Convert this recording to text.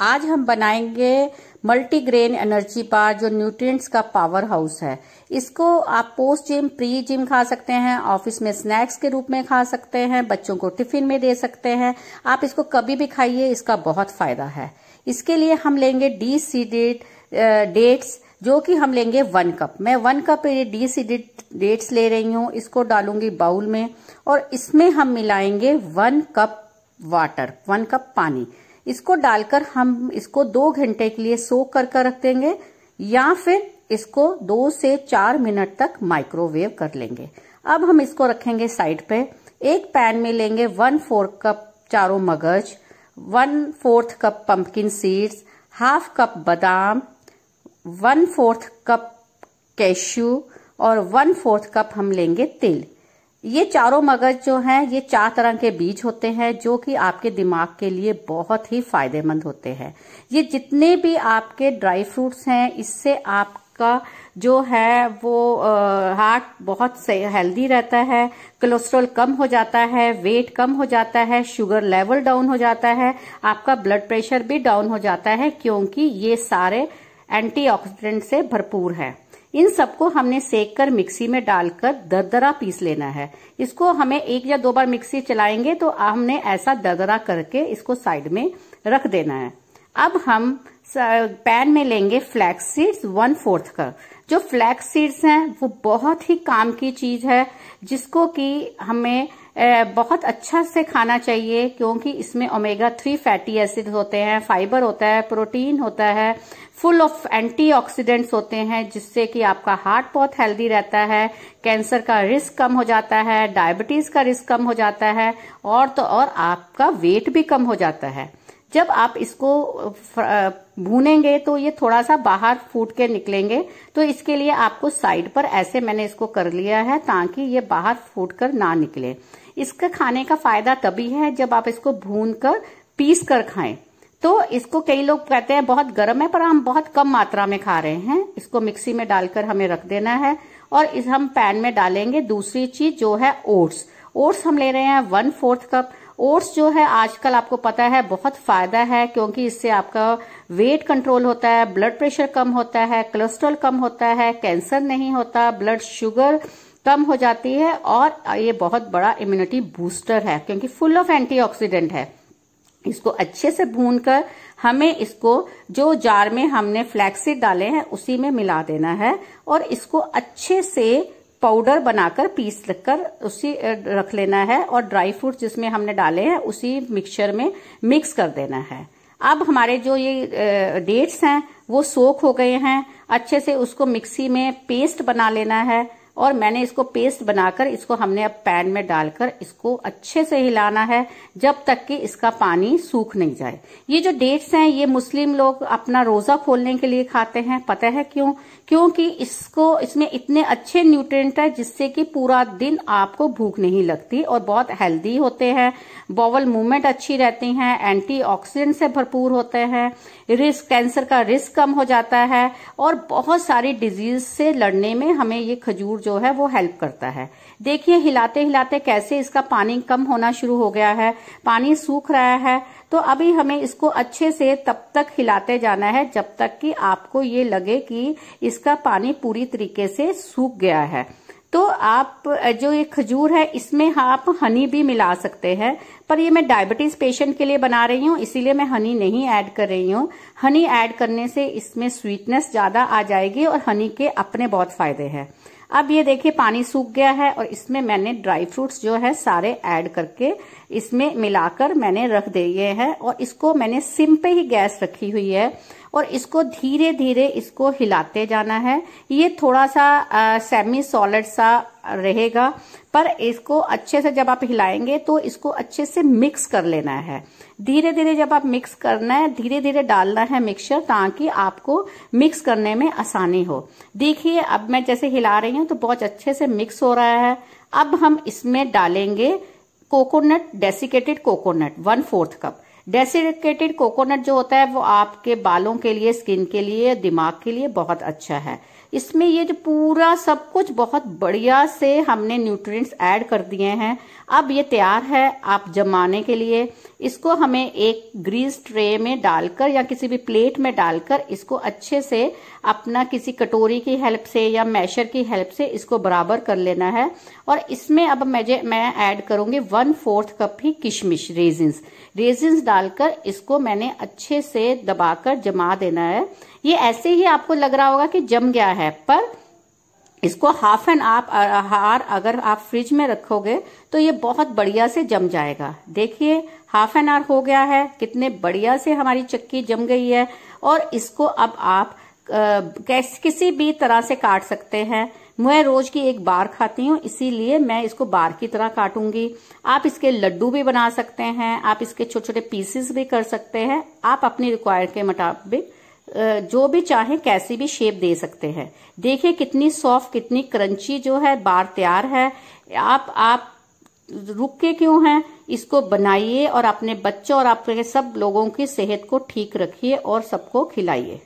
आज हम बनाएंगे मल्टीग्रेन एनर्जी बार जो न्यूट्रिएंट्स का पावर हाउस है इसको आप पोस्ट जिम प्री जिम खा सकते हैं ऑफिस में स्नैक्स के रूप में खा सकते हैं बच्चों को टिफिन में दे सकते हैं आप इसको कभी भी खाइए इसका बहुत फायदा है इसके लिए हम लेंगे डी सीडेड डेट्स जो कि हम लेंगे वन कप मैं वन कप ये डी सीडेड डेट्स ले रही हूँ इसको डालूंगी बाउल में और इसमें हम मिलाएंगे one cup water one cup पानी इसको डालकर हम इसको दो घंटे के लिए सोक कर कर रख देंगे या फिर इसको दो से चार मिनट तक माइक्रोवेव कर लेंगे अब हम इसको रखेंगे साइड पे एक पैन में लेंगे वन फोर्थ कप चारों मगज one fourth cup pumpkin seeds half cup बादाम वन फोर्थ कप कैश्यू और वन फोर्थ कप हम लेंगे तिल ये चारों मगज जो हैं ये चार तरह के बीज होते हैं जो कि आपके दिमाग के लिए बहुत ही फायदेमंद होते हैं ये जितने भी आपके ड्राई फ्रूट्स हैं इससे आप का जो है वो हार्ट बहुत से हेल्दी रहता है कोलेस्ट्रॉल कम हो जाता है वेट कम हो जाता है शुगर लेवल डाउन हो जाता है आपका ब्लड प्रेशर भी डाउन हो जाता है क्योंकि ये सारे एंटीऑक्सीडेंट से भरपूर है इन सबको हमने सेक कर मिक्सी में डालकर दरदरा पीस लेना है इसको हमें एक या दो बार मिक्सी चलाएंगे तो हमने ऐसा दरदरा करके इसको साइड में रख देना है अब हम पैन में लेंगे फ्लैक्स सीड्स वन फोर्थ का जो फ्लैक्स सीड्स हैं वो बहुत ही काम की चीज है जिसको कि हमें बहुत अच्छा से खाना चाहिए क्योंकि इसमें ओमेगा थ्री फैटी एसिड होते हैं फाइबर होता है प्रोटीन होता है फुल ऑफ एंटीऑक्सीडेंट्स होते हैं जिससे कि आपका हार्ट बहुत हेल्दी रहता है कैंसर का रिस्क कम हो जाता है डायबिटीज का रिस्क कम हो जाता है और तो और आपका वेट भी कम हो जाता है जब आप इसको भूनेंगे तो ये थोड़ा सा बाहर फूट के निकलेंगे तो इसके लिए आपको साइड पर ऐसे मैंने इसको कर लिया है ताकि ये बाहर फूट कर ना निकले इसका खाने का फायदा तभी है जब आप इसको भून कर पीस कर खाएं तो इसको कई लोग कहते हैं बहुत गर्म है पर हम बहुत कम मात्रा में खा रहे हैं इसको मिक्सी में डालकर हमें रख देना है और इस हम पैन में डालेंगे दूसरी चीज जो है ओट्स ओट्स हम ले रहे हैं वन फोर्थ कप ओट्स जो है आजकल आपको पता है बहुत फायदा है क्योंकि इससे आपका वेट कंट्रोल होता है ब्लड प्रेशर कम होता है कोलेस्ट्रॉल कम होता है कैंसर नहीं होता ब्लड शुगर कम हो जाती है और ये बहुत बड़ा इम्यूनिटी बूस्टर है क्योंकि फुल ऑफ एंटीऑक्सीडेंट है इसको अच्छे से भून कर हमें इसको जो जार में हमने फ्लैक्सीड डाले हैं उसी में मिला देना है और इसको अच्छे से पाउडर बनाकर पीस कर उसी रख लेना है और ड्राई फ्रूट जिसमें हमने डाले हैं उसी मिक्सचर में मिक्स कर देना है अब हमारे जो ये डेट्स हैं वो सोख हो गए हैं अच्छे से उसको मिक्सी में पेस्ट बना लेना है और मैंने इसको पेस्ट बनाकर इसको हमने अब पैन में डालकर इसको अच्छे से हिलाना है जब तक कि इसका पानी सूख नहीं जाए ये जो डेट्स हैं ये मुस्लिम लोग अपना रोजा खोलने के लिए खाते हैं पता है क्यों क्योंकि इसको इसमें इतने अच्छे न्यूट्रिएंट है जिससे कि पूरा दिन आपको भूख नहीं लगती और बहुत हेल्दी होते हैं बॉवल मूवमेंट अच्छी रहती है एंटी से भरपूर होते हैं रिस्क कैंसर का रिस्क कम हो जाता है और बहुत सारी डिजीज से लड़ने में हमें ये खजूर जो है वो हेल्प करता है देखिए हिलाते हिलाते कैसे इसका पानी कम होना शुरू हो गया है पानी सूख रहा है तो अभी हमें इसको अच्छे से तब तक हिलाते जाना है जब तक कि आपको ये लगे कि इसका पानी पूरी तरीके से सूख गया है तो आप जो ये खजूर है इसमें आप हनी भी मिला सकते हैं पर ये मैं डायबिटीज पेशेंट के लिए बना रही हूँ इसीलिए मैं हनी नहीं ऐड कर रही हूँ हनी ऐड करने से इसमें स्वीटनेस ज्यादा आ जाएगी और हनी के अपने बहुत फायदे हैं अब ये देखिए पानी सूख गया है और इसमें मैंने ड्राई फ्रूट्स जो है सारे ऐड करके इसमें मिलाकर मैंने रख दिए हैं और इसको मैंने सिम पे ही गैस रखी हुई है और इसको धीरे धीरे इसको हिलाते जाना है ये थोड़ा सा आ, सेमी सॉलिड सा रहेगा पर इसको अच्छे से जब आप हिलाएंगे तो इसको अच्छे से मिक्स कर लेना है धीरे धीरे जब आप मिक्स करना है धीरे धीरे डालना है मिक्सचर ताकि आपको मिक्स करने में आसानी हो देखिए अब मैं जैसे हिला रही हूँ तो बहुत अच्छे से मिक्स हो रहा है अब हम इसमें डालेंगे coconut desiccated coconut one fourth cup desiccated coconut जो होता है वो आपके बालों के लिए स्किन के लिए दिमाग के लिए बहुत अच्छा है इसमें ये जो पूरा सब कुछ बहुत बढ़िया से हमने न्यूट्रिएंट्स ऐड कर दिए हैं अब ये तैयार है आप जमाने के लिए इसको हमें एक ग्रीस ट्रे में डालकर या किसी भी प्लेट में डालकर इसको अच्छे से अपना किसी कटोरी की हेल्प से या मैशर की हेल्प से इसको बराबर कर लेना है और इसमें अब मुझे मैं ऐड करूंगी वन फोर्थ कप ही किशमिश रेजिन्स रेजिन्स डालकर इसको मैंने अच्छे से दबाकर जमा देना है ये ऐसे ही आपको लग रहा होगा कि जम गया है पर इसको हाफ एन आप हार अगर आप फ्रिज में रखोगे तो ये बहुत बढ़िया से जम जाएगा देखिए हाफ एन आवर हो गया है कितने बढ़िया से हमारी चक्की जम गई है और इसको अब आप कैसे किसी भी तरह से काट सकते हैं मैं रोज की एक बार खाती हूँ इसीलिए मैं इसको बार की तरह काटूंगी आप इसके लड्डू भी बना सकते हैं आप इसके छोटे छोटे पीसेस भी कर सकते हैं आप अपनी रिक्वायर के मुताबिक जो भी चाहें कैसी भी शेप दे सकते हैं देखिए कितनी सॉफ्ट कितनी क्रंची जो है बार तैयार है आप आप रुक के क्यों हैं इसको बनाइए और अपने बच्चों और आपके सब लोगों की सेहत को ठीक रखिए और सबको खिलाइए